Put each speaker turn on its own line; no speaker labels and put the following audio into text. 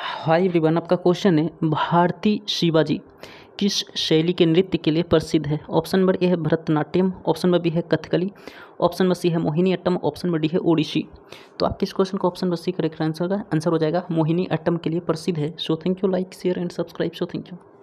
high everyone आपका question है भारती शिवाजी किस शैली के नृत्य के लिए प्रसिद्ध है ऑप्शन नंबर ए है भरतनाट्यम ऑप्शन नंबर बी है कथकली ऑप्शन नंबर सी है Mohiniattam option number D है ओडिशी तो आप किस क्वेश्चन को option number C correct answer का आंसर हो जाएगा मोहिनी अट्टम के लिए प्रसिद्ध है so thank you like share and subscribe so thank you